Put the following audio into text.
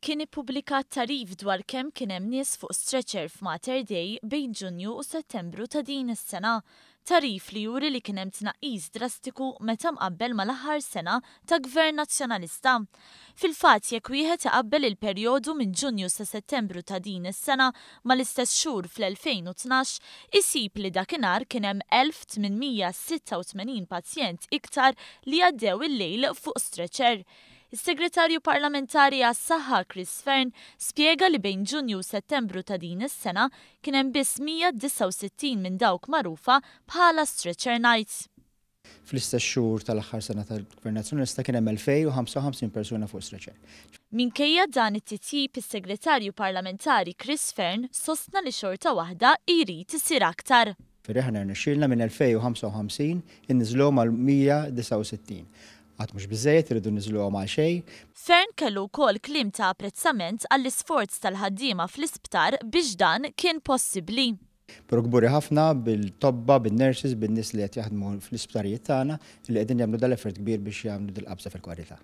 kien ippubblikat tarif dwar kemm kien hemm nies fuq stretcher f'Mater Day bejn Ġunju u Settembru ta' din is-sena. Tarif li juri li kien hemm tnaqqis drastiku meta mqabbel mal-aħħar sena ta' Gvern Nazzjonalista. Fil-fatt jekk wieħed iqabbel il-perjodu minn Ġunju sa' Settembru ta' din is-sena mal-istess xhur fl-2012, isib li dakinhar kien hemm 1886 pazjent iktar li għaddew il-lejl fuq stretcher. Is-Segretarju Parlamentari għas-Saħħa Chris Fern spjega li bejn Ġunju u Settembru ta' din is-sena kien hemm biss 169 minn dawk magħrufa bħala stretcher nights. Fl-istess xhur tal-aħħar sena tal-Gvern Nazzjonalista kien hemm 2055 persuna fuq stretcher. Minkejja dan it-titjib is-Segretarju Parlamentari Chris Fern sostna li xorta waħda jrid isir aktar. Fir Fir-reħna nirxilna minn 2055 inniżlhom mal-169 għat mux bizzejiet irridu nizlu għom xej. Fern kellu kol klim ta' apprezzament għall-isforz tal-ħaddima fl-isptar biex dan kien possibli. Progburi ħafna bil-tobba, bil-nurses, bil-nis li għat jaħdmu fl-isptarijiet tagħna li qegħdin jagħmlu dal-effort kbir biex jagħmlu dil-qabsa fil-kwalità.